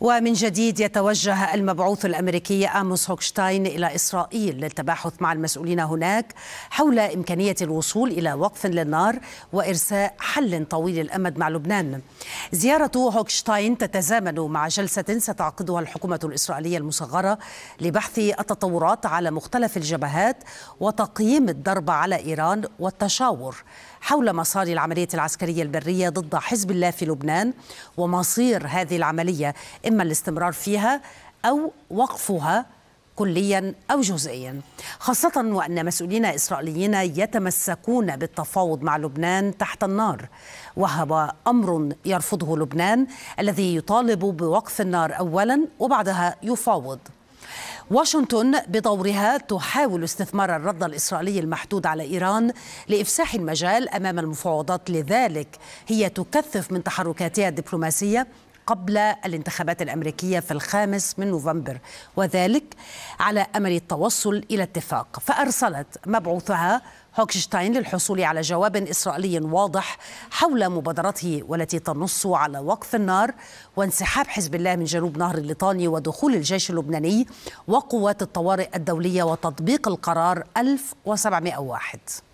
ومن جديد يتوجه المبعوث الامريكي اموس هوكشتاين الى اسرائيل للتباحث مع المسؤولين هناك حول امكانيه الوصول الى وقف للنار وارساء حل طويل الامد مع لبنان. زياره هوكشتاين تتزامن مع جلسه ستعقدها الحكومه الاسرائيليه المصغره لبحث التطورات على مختلف الجبهات وتقييم الضربه على ايران والتشاور حول مسار العمليه العسكريه البريه ضد حزب الله في لبنان ومصير هذه العمليه إما الاستمرار فيها أو وقفها كليا او جزئيا خاصه وان مسؤولين اسرائيليين يتمسكون بالتفاوض مع لبنان تحت النار وهو امر يرفضه لبنان الذي يطالب بوقف النار اولا وبعدها يفاوض واشنطن بدورها تحاول استثمار الرد الاسرائيلي المحدود على ايران لافساح المجال امام المفاوضات لذلك هي تكثف من تحركاتها الدبلوماسيه قبل الانتخابات الامريكيه في الخامس من نوفمبر وذلك على امل التوصل الى اتفاق فارسلت مبعوثها هوكشتاين للحصول على جواب إسرائيلي واضح حول مبادرته والتي تنص على وقف النار وانسحاب حزب الله من جنوب نهر الليطاني ودخول الجيش اللبناني وقوات الطوارئ الدولية وتطبيق القرار 1701